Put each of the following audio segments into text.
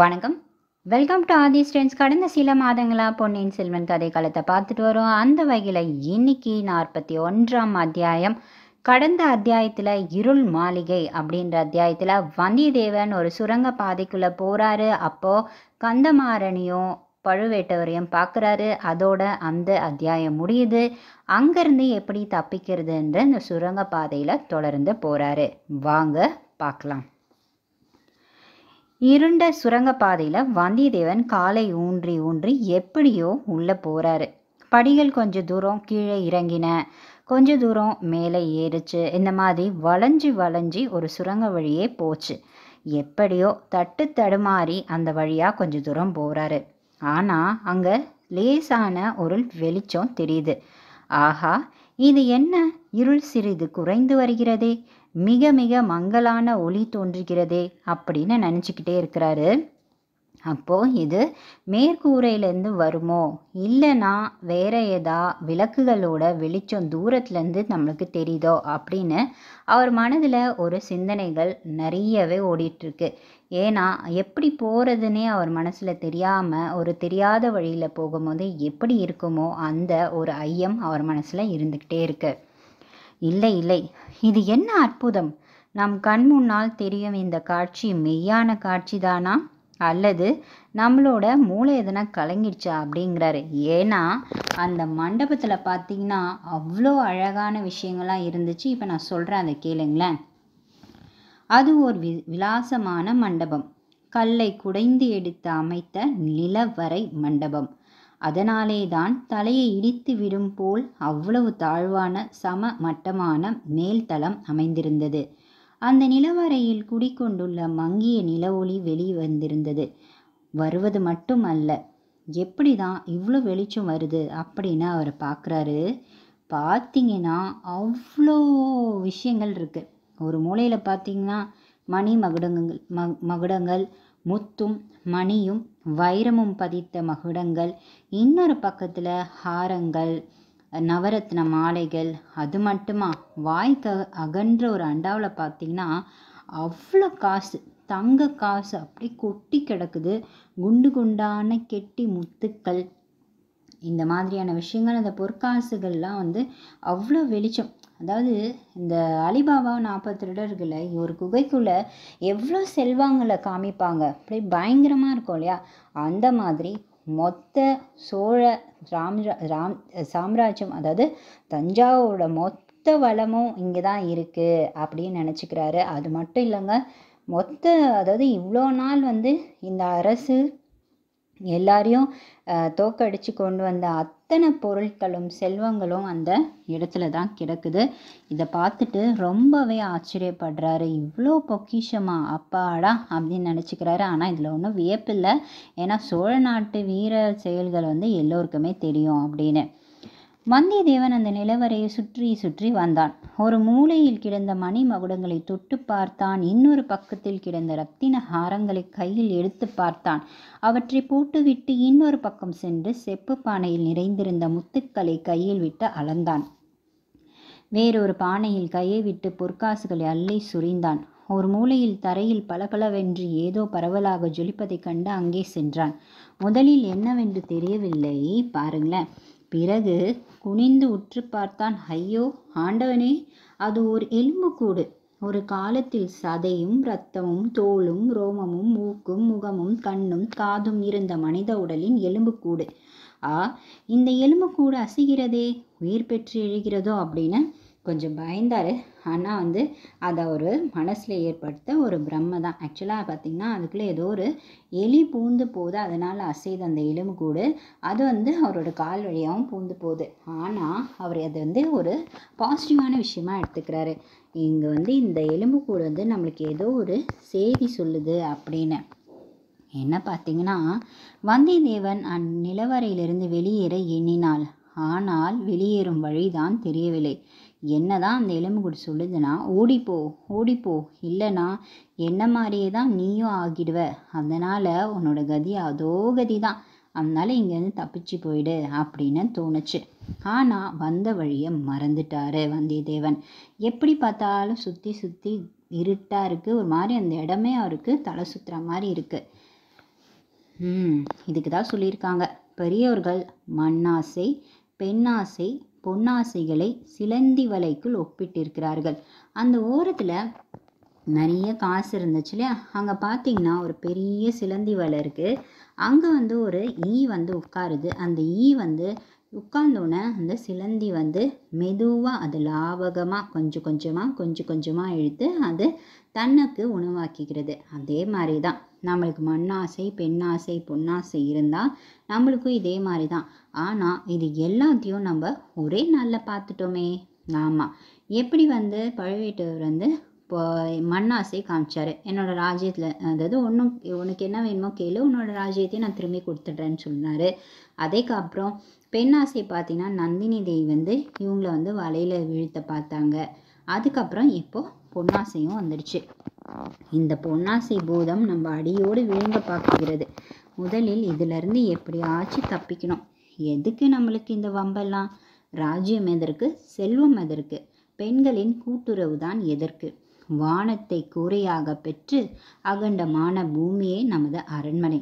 வணக்கம் welcome to Aadhi Stanes கடந்த சில மாதங்களாக பொன்னியின் செல்வன் கதை காலத்தை பார்த்துட்டு வரோம் அந்த வகையில் இன்னைக்கு நாற்பத்தி ஒன்றாம் அத்தியாயம் கடந்த அத்தியாயத்தில் இருள் மாளிகை அப்படின்ற அத்தியாயத்தில் வந்தியத்தேவன் ஒரு சுரங்க பாதைக்குள்ளே போகிறாரு அப்போது கந்தமாறனையும் பழுவேட்டவரையும் பார்க்குறாரு அதோட அந்த அத்தியாயம் முடியுது அங்கேருந்து எப்படி தப்பிக்கிறதுன்ற இந்த சுரங்க பாதையில் தொடர்ந்து போகிறாரு வாங்க பார்க்கலாம் இருண்ட சுரங்கப்பாதையில் வந்தியத்தேவன் காலை ஊன்றி ஊன்றி எப்படியோ உள்ளே போகிறாரு படிகள் கொஞ்சம் தூரம் கீழே இறங்கின கொஞ்ச தூரம் மேலே ஏறிச்சு இந்த மாதிரி வளைஞ்சி வளைஞ்சி ஒரு சுரங்க வழியே போச்சு எப்படியோ தட்டு தடுமாறி அந்த வழியாக கொஞ்ச தூரம் போகிறாரு ஆனால் அங்கே லேசான ஒரு வெளிச்சம் தெரியுது ஆஹா இது என்ன இருள் சிறிது குறைந்து வருகிறதே மிக மிக மங்கலான ஒளி தோன்றுகிறதே அப்படின்னு நினச்சிக்கிட்டே இருக்கிறாரு அப்போது இது மேற்கூரையிலேருந்து வருமோ இல்லைனா வேற ஏதா விளக்குகளோட வெளிச்சம் தூரத்துலேருந்து நம்மளுக்கு தெரியுதோ அப்படின்னு அவர் மனதில் ஒரு சிந்தனைகள் நிறையவே ஓடிட்டுருக்கு ஏன்னா எப்படி போகிறதுனே அவர் மனசில் தெரியாமல் ஒரு தெரியாத வழியில் போகும்போது எப்படி இருக்குமோ அந்த ஒரு ஐயம் அவர் மனசில் இருந்துக்கிட்டே இருக்குது இல்லை இல்லை இது என்ன அற்புதம் நம் கண் முன்னால் தெரியும் இந்த காட்சி மெய்யான காட்சி தானா அல்லது நம்மளோட மூளை எதனா கலங்கிடுச்சா அப்படிங்கிறாரு ஏன்னா அந்த மண்டபத்தில் பார்த்தீங்கன்னா அவ்வளோ அழகான விஷயங்களாக இருந்துச்சு இப்போ நான் சொல்கிறேன் அதை கேளுங்களேன் அது ஒரு வி விலாசமான மண்டபம் கல்லை குடைந்து எடுத்து அமைத்த நிலவரை மண்டபம் அதனாலே தான் தலையை இடித்து விடும் போல் அவ்வளவு தாழ்வான சம மட்டமான மேல்தளம் அமைந்திருந்தது அந்த நிலவரையில் குடிக்கொண்டுள்ள மங்கிய நில ஒளி வெளிவந்திருந்தது வருவது மட்டும் அல்ல எப்படி தான் இவ்வளோ வெளிச்சம் வருது அப்படின்னு அவர் பார்க்குறாரு பார்த்தீங்கன்னா அவ்வளோ விஷயங்கள் இருக்குது ஒரு மூலையில் பார்த்தீங்கன்னா மணி மகுடங்கள் மகுடங்கள் முத்தும் மணியும் வைரமும் பதித்த மகுடங்கள் இன்னொரு பக்கத்தில் ஹாரங்கள் நவரத்ன மாலைகள் அது மட்டுமா வாய்க்க அகன்ற ஒரு அண்டாவில் பார்த்தீங்கன்னா அவ்வளோ காசு தங்க காசு அப்படி கொட்டி கிடக்குது குண்டு குண்டான கெட்டி முத்துக்கள் இந்த மாதிரியான விஷயங்கள் அந்த பொற்காசுகள்லாம் வந்து அவ்வளோ வெளிச்சம் அதாவது இந்த அலிபாபா நாற்பது திருடர்களை ஒரு குகைக்குள்ளே எவ்வளோ செல்வாங்களை காமிப்பாங்க அப்படி பயங்கரமாக இருக்கும் இல்லையா அந்த மாதிரி மொத்த சோழ ராம் ராம் சாம்ராஜ்யம் அதாவது தஞ்சாவூரோட மொத்த வளமும் இங்கே தான் இருக்குது அப்படின்னு நினச்சிக்கிறாரு அது மட்டும் இல்லைங்க மொத்த அதாவது இவ்வளோ நாள் வந்து இந்த அரசு எல்லாரையும் தோக்கடிச்சு கொண்டு வந்த அத்தனை பொருட்களும் செல்வங்களும் அந்த இடத்துல தான் கிடக்குது இதை பார்த்துட்டு ரொம்பவே ஆச்சரியப்படுறாரு இவ்வளோ பொக்கிஷமா அப்பாடா அப்படின்னு நினச்சிக்கிறாரு ஆனால் இதில் ஒன்றும் வியப்பில்லை ஏன்னா சோழ நாட்டு வீர செயல்கள் வந்து எல்லோருக்குமே தெரியும் அப்படின்னு வந்தியத்தேவன் அந்த நிலவரையை சுற்றி சுற்றி வந்தான் ஒரு மூலையில் கிடந்த மணி மகுடங்களை தொட்டு பார்த்தான் இன்னொரு பக்கத்தில் கிடந்த ரத்தின ஹாரங்களை கையில் எடுத்து பார்த்தான் அவற்றை போட்டுவிட்டு இன்னொரு பக்கம் சென்று செப்பு பானையில் நிறைந்திருந்த முத்துக்களை கையில் விட்டு அளந்தான் வேறொரு பானையில் கையை விட்டு பொற்காசுகளை அள்ளி சுரிந்தான் ஒரு மூலையில் தரையில் பளபளவென்று ஏதோ பரவலாக ஜொலிப்பதைக் கண்டு அங்கே சென்றான் முதலில் என்னவென்று தெரியவில்லை பாருங்களேன் பிறகு குனிந்து உற்று பார்த்தான் ஐயோ ஆண்டவனே அது ஒரு எலும்புக்கூடு ஒரு காலத்தில் சதையும் இரத்தமும் தோளும் ரோமமும் மூக்கும் முகமும் கண்ணும் காதும் இருந்த மனித உடலின் எலும்புக்கூடு ஆ இந்த எலும்புக்கூடு அசைகிறதே உயிர் பெற்று எழுகிறதோ அப்படின்னு கொஞ்சம் பயந்தார் ஆனால் வந்து அதை ஒரு மனசில் ஏற்படுத்த ஒரு பிரம்ம தான் ஆக்சுவலாக பார்த்திங்கன்னா அதுக்குள்ளே ஏதோ ஒரு எலி பூந்து போகுது அதனால் அசைது அந்த எலும்புக்கூடு அது வந்து அவரோட கால் வழியாகவும் பூந்து போகுது ஆனால் அவர் அது வந்து ஒரு பாசிட்டிவான விஷயமாக எடுத்துக்கிறாரு இங்கே வந்து இந்த எலும்புக்கூடு வந்து நம்மளுக்கு ஏதோ ஒரு செய்தி சொல்லுது அப்படின்னு என்ன பார்த்தீங்கன்னா அந் அந்நிலவரையிலிருந்து வெளியேற எண்ணினாள் ஆனால் வெளியேறும் வழிதான் தெரியவில்லை என்ன தான் அந்த எலும்புக்கூடு சொல்லுதுன்னா ஓடிப்போ ஓடிப்போ இல்லைனா என்ன மாதிரியே தான் நீயும் ஆகிடுவ அதனால் உன்னோட கதி அதோ கதி தான் அதனால் இங்கேருந்து தப்பிச்சு போயிடு அப்படின்னு தோணுச்சு ஆனால் வந்த வழியை மறந்துட்டாரு வந்தியத்தேவன் எப்படி பார்த்தாலும் சுற்றி சுற்றி இருட்டாக இருக்குது ஒரு மாதிரி அந்த இடமே அவருக்கு தலை சுற்றுற மாதிரி இருக்குது இதுக்கு தான் சொல்லியிருக்காங்க பெரியவர்கள் மண்ணாசை பெண்ணாசை பொன்னாசைகளை சிலந்தி வலைக்குள் ஒப்பிட்டிருக்கிறார்கள் அந்த ஓரத்தில் நிறைய காசு இருந்துச்சு இல்லையா அங்கே பார்த்தீங்கன்னா ஒரு பெரிய சிலந்தி வலை இருக்குது அங்கே வந்து ஒரு ஈ வந்து உட்காருது அந்த ஈ வந்து உட்கார்ந்தோடனே அந்த சிலந்தி வந்து மெதுவாக அது லாபகமாக கொஞ்சம் கொஞ்சமாக கொஞ்சம் கொஞ்சமாக இழுத்து அது தன்னுக்கு உணவாக்கிக்கிறது அதே மாதிரி தான் நம்மளுக்கு மண்ணாசை பெண்ணாசை பொன்னாசை இருந்தால் நம்மளுக்கும் இதே மாதிரி தான் ஆனால் இது எல்லாத்தையும் நம்ம ஒரே நாளில் பார்த்துட்டோமே ஆமாம் எப்படி வந்து பழுவேட்டவர் வந்து இப்போ மண்ணாசை காமிச்சார் என்னோடய ராஜ்யத்தில் அதாவது ஒன்றும் உனக்கு என்ன வேணுமோ கேளு உன்னோட ராஜ்யத்தையும் நான் திரும்பி கொடுத்துட்றேன்னு சொன்னார் அதுக்கப்புறம் பெண்ணாசை பார்த்தீங்கன்னா நந்தினி தேவி வந்து இவங்கள வந்து வலையில் வீழ்த்த பார்த்தாங்க அதுக்கப்புறம் இப்போது பொன்னாசையும் வந்துடுச்சு இந்த பொன்னாசி பூதம் நம்ம அடியோடு விழுங்க பார்க்குகிறது முதலில் இதிலிருந்து எப்படியாச்சும் தப்பிக்கணும் எதுக்கு நம்மளுக்கு இந்த வம்பெல்லாம் ராஜ்யம் எதற்கு செல்வம் எதற்கு பெண்களின் கூட்டுறவு தான் எதற்கு வானத்தை கூரையாக பெற்று அகண்டமான பூமியே நமது அரண்மனை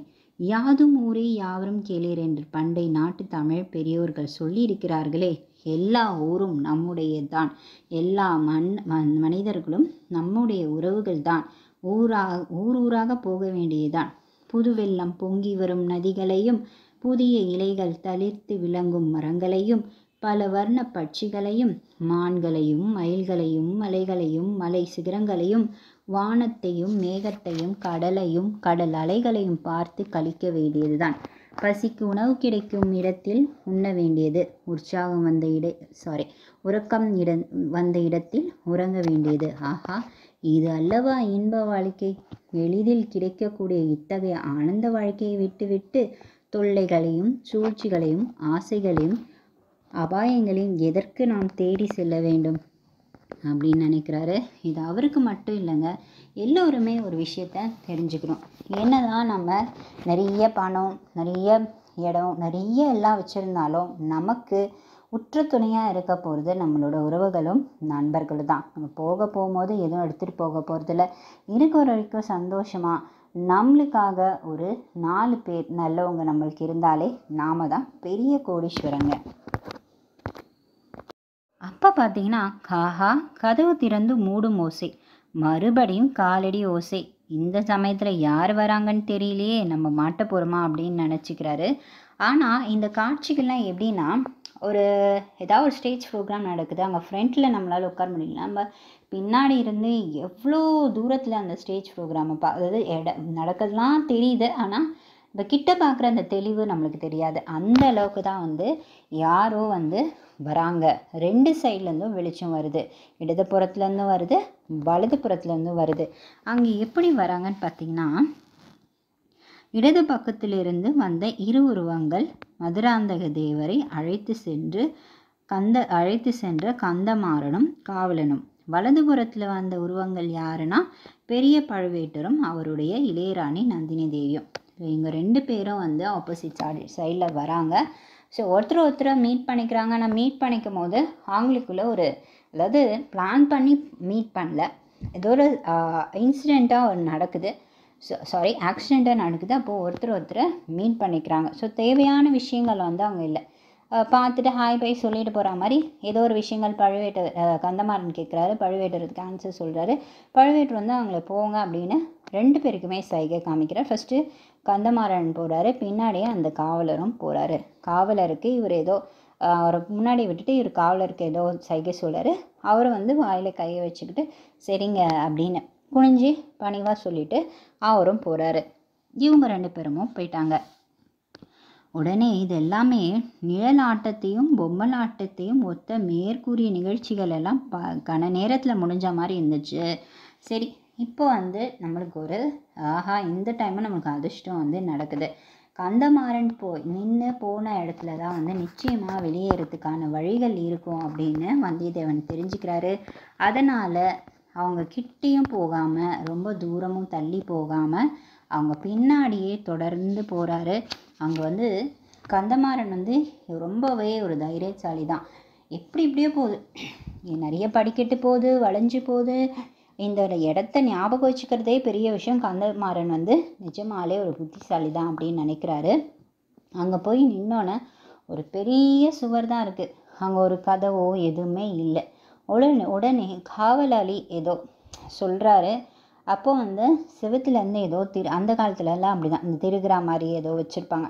யாதும் ஊரே யாவரும் கேளீர் என்று பண்டை நாட்டு தமிழ் பெரியோர்கள் சொல்லியிருக்கிறார்களே எல்லா ஊரும் நம்முடையதான் எல்லா மண் மனிதர்களும் நம்முடைய உறவுகள் தான் ஊராக போக வேண்டியதுதான் புதுவெள்ளம் பொங்கி வரும் நதிகளையும் புதிய இலைகள் தளிர்த்து விளங்கும் மரங்களையும் பல வர்ண பட்சிகளையும் மான்களையும் மயில்களையும் மலைகளையும் மலை சிகரங்களையும் வானத்தையும் மேகத்தையும் கடலையும் கடல் அலைகளையும் பார்த்து கழிக்க வேண்டியதுதான் பசிக்கு உணவு கிடைக்கும் இடத்தில் உண்ண வேண்டியது உற்சாகம் வந்த இட சாரி உறக்கம் இட வந்த இடத்தில் உறங்க வேண்டியது ஆஹா இது அல்லவா இன்ப வாழ்க்கை எளிதில் கிடைக்கக்கூடிய இத்தகைய ஆனந்த வாழ்க்கையை விட்டுவிட்டு தொல்லைகளையும் சூழ்ச்சிகளையும் ஆசைகளையும் அபாயங்களின் எதற்கு நாம் தேடி செல்ல வேண்டும் அப்படின்னு நினைக்கிறாரு இது அவருக்கு மட்டும் இல்லைங்க எல்லோருமே ஒரு விஷயத்த தெரிஞ்சுக்கிறோம் என்ன தான் நம்ம நிறைய பணம் நிறைய இடம் நிறைய எல்லாம் வச்சுருந்தாலும் நமக்கு உற்ற துணையாக இருக்க போகிறது நம்மளோட உறவுகளும் நண்பர்களும் தான் நம்ம போக போகும்போது எதுவும் எடுத்துகிட்டு போக போகிறதில்ல இருக்கிற வரைக்கும் சந்தோஷமாக நம்மளுக்காக ஒரு நாலு பேர் நல்லவங்க நம்மளுக்கு இருந்தாலே நாம தான் பெரிய கோடீஸ்வரங்க அப்போ பார்த்தீங்கன்னா காஹா கதவு திறந்து மூடும் ஓசை மறுபடியும் காலடி ஓசை இந்த சமயத்தில் யார் வராங்கன்னு தெரியலையே நம்ம மாட்ட போகிறோமா அப்படின்னு நினச்சிக்கிறாரு ஆனால் இந்த காட்சிகள்லாம் எப்படின்னா ஒரு ஏதாவது ஒரு ஸ்டேஜ் ப்ரோக்ராம் நடக்குது அங்கே ஃப்ரண்ட்டில் நம்மளால் உட்கார முடியல நம்ம பின்னாடி இருந்து எவ்வளோ தூரத்தில் அந்த ஸ்டேஜ் ப்ரோக்ராமை பா அதாவது இட நடக்கிறதுலாம் தெரியுது ஆனால் இந்த கிட்ட பார்க்குற அந்த தெளிவு நம்மளுக்கு தெரியாது அந்த அளவுக்கு தான் வந்து யாரோ வந்து வராங்க ரெண்டு சைட்லேருந்தும் வெளிச்சம் வருது இடது வருது வலது புறத்துலேருந்தும் வருது அங்கே எப்படி வராங்கன்னு பார்த்தீங்கன்னா இடது பக்கத்திலிருந்து வந்த இரு உருவங்கள் மதுராந்தக தேவரை அழைத்து சென்று கந்த அழைத்து சென்ற கந்தமாறனும் காவலனும் வலதுபுறத்தில் வந்த உருவங்கள் யாருன்னா பெரிய பழுவேட்டரும் அவருடைய இளையராணி நந்தினி தேவியும் இவங்க ரெண்டு பேரும் வந்து ஆப்போசிட் சாடி சைடில் வராங்க ஸோ ஒருத்தர் ஒருத்தரை மீட் பண்ணிக்கிறாங்க ஆனால் மீட் பண்ணிக்கும் போது அவங்களுக்குள்ள ஒரு அதாவது பிளான் பண்ணி மீட் பண்ணல ஏதோ ஒரு இன்சிடெண்ட்டாக ஒரு நடக்குது ஸோ சாரி ஆக்சிடெண்ட்டாக நடக்குது அப்போது ஒருத்தர் ஒருத்தரை மீட் பண்ணிக்கிறாங்க ஸோ தேவையான விஷயங்கள் வந்து அவங்க இல்லை பார்த்துட்டு ஹாய் பை சொல்லிட்டு போகிற மாதிரி ஏதோ ஒரு விஷயங்கள் பழுவேட்டர் கந்தமாறன் கேட்குறாரு பழுவேட்டருக்கு ஆன்சர் சொல்கிறாரு பழுவேட்டர் வந்து அவங்கள போங்க அப்படின்னு ரெண்டு பேருக்குமே சைகை காமிக்கிறார் ஃபஸ்ட்டு கந்தமாறன் போகிறாரு பின்னாடியே அந்த காவலரும் போகிறாரு காவலருக்கு இவர் ஏதோ அவரை முன்னாடி விட்டுட்டு இவர் காவலருக்கு ஏதோ சைகை சொல்கிறார் அவர் வந்து வாயில் கையை வச்சுக்கிட்டு சரிங்க அப்படின்னு குனிஞ்சு பணிவாக சொல்லிட்டு அவரும் போகிறாரு இவங்க ரெண்டு பேருமும் போயிட்டாங்க உடனே இது எல்லாமே நிழல் ஆட்டத்தையும் பொம்மல் ஆட்டத்தையும் ஒத்த மேற்கூறிய நிகழ்ச்சிகள் எல்லாம் ப கன நேரத்தில் முடிஞ்ச மாதிரி இருந்துச்சு சரி இப்போ வந்து நம்மளுக்கு ஒரு ஆஹா இந்த டைமும் நம்மளுக்கு அதிர்ஷ்டம் வந்து நடக்குது கந்தமாறன் போய் நின்று போன இடத்துல தான் வந்து நிச்சயமாக வெளியேறதுக்கான வழிகள் இருக்கும் அப்படின்னு வந்தியத்தேவன் தெரிஞ்சுக்கிறாரு அதனால் அவங்க கிட்டேயும் போகாமல் ரொம்ப தூரமும் தள்ளி போகாமல் அவங்க பின்னாடியே தொடர்ந்து போகிறாரு அங்கே வந்து கந்தமாறன் வந்து ரொம்பவே ஒரு தைரியசாலி தான் எப்படி இப்படியோ போகுது நிறைய படிக்கட்டு போகுது வளைஞ்சு போகுது இந்த இடத்த ஞாபகம் வச்சுக்கிறதே பெரிய விஷயம் கந்தமாறன் வந்து நிஜமாலே ஒரு புத்திசாலி தான் அப்படின்னு நினைக்கிறாரு அங்கே போய் நின்னோன்னே ஒரு பெரிய சுவர் தான் இருக்குது அங்கே ஒரு கதவோ எதுவுமே இல்லை உடனே உடனே காவலாளி ஏதோ சொல்கிறாரு அப்போது வந்து சிவத்துலேருந்து ஏதோ திரு அந்த காலத்துலலாம் அப்படி தான் இந்த திருகிறா மாதிரி ஏதோ வச்சுருப்பாங்க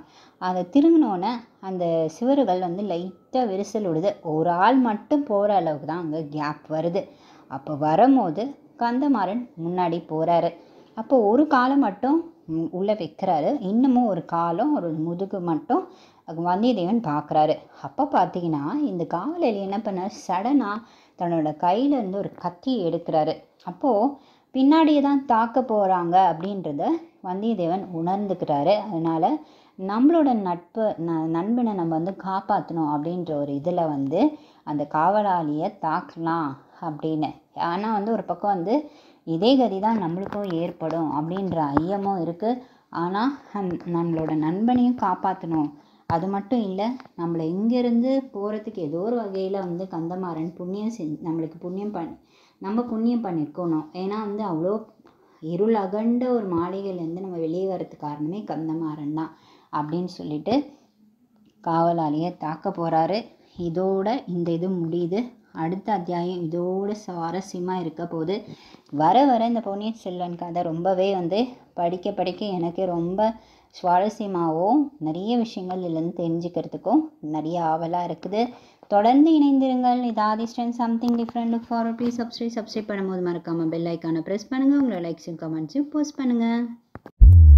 அதை திருங்கினோடனே அந்த சிவர்கள் வந்து லைட்டாக விரிசல் விடுது ஒரு ஆள் மட்டும் போகிற அளவுக்கு தான் அங்கே கேப் வருது அப்போ வரும்போது கந்தமாறன் முன்னாடி போகிறாரு அப்போ ஒரு காலம் மட்டும் உள்ளே வைக்கிறாரு இன்னமும் ஒரு காலம் ஒரு முதுகு மட்டும் வந்தியத்தேவன் பார்க்குறாரு அப்போ பார்த்தீங்கன்னா இந்த காவலர் என்ன பண்ண சடனாக தன்னோட கையிலேருந்து ஒரு கத்தி எடுக்கிறாரு அப்போது பின்னாடியே தான் தாக்க போகிறாங்க அப்படின்றத வந்தியத்தேவன் உணர்ந்துக்கிறாரு அதனால் நம்மளோட நட்பு ந நண்பனை நம்ம வந்து காப்பாற்றணும் அப்படின்ற ஒரு இதில் வந்து அந்த காவலாளியை தாக்கலாம் அப்படின்னு ஆனால் வந்து ஒரு பக்கம் வந்து இதே கதி தான் நம்மளுக்கும் ஏற்படும் அப்படின்ற ஐயமும் இருக்குது ஆனால் நம்மளோட நண்பனையும் காப்பாற்றணும் அது மட்டும் இல்லை நம்மளை இங்கேருந்து போகிறதுக்கு ஏதோ ஒரு வகையில் வந்து கந்தமாறன் புண்ணியம் செஞ்சு நம்மளுக்கு புண்ணியம் பண்ணி நம்ம புண்ணியம் பண்ணியிருக்கணும் ஏன்னா வந்து அவ்வளோ இருள் அகண்ட ஒரு மாளிகையிலேருந்து நம்ம வெளியே வர்றதுக்கு காரணமே கந்தமாறன் தான் அப்படின்னு சொல்லிட்டு காவலாளியை தாக்க போகிறாரு இதோட இந்த இது முடியுது அடுத்த அத்தியாயம் இதோட சுவாரஸ்யமாக இருக்க போது வர வர இந்த பொன்னியின் செல்வன் கதை ரொம்பவே வந்து படிக்க படிக்க எனக்கு ரொம்ப சுவாரஸ்யமாகவும் நிறைய விஷயங்கள் இதுலேருந்து தெரிஞ்சுக்கிறதுக்கும் நிறைய ஆவலாக இருக்குது தொடர்ந்து இணைந்திருங்கள் இது ஆதிஸ்டன் something different for please subscribe subscribe பண்ணும்போது மறக்காமல் பெல் ஐக்கானை ப்ரெஸ் பண்ணுங்கள் உங்களோட லைக்ஸும் கமெண்ட்ஸும் போஸ்ட் பண்ணுங்கள்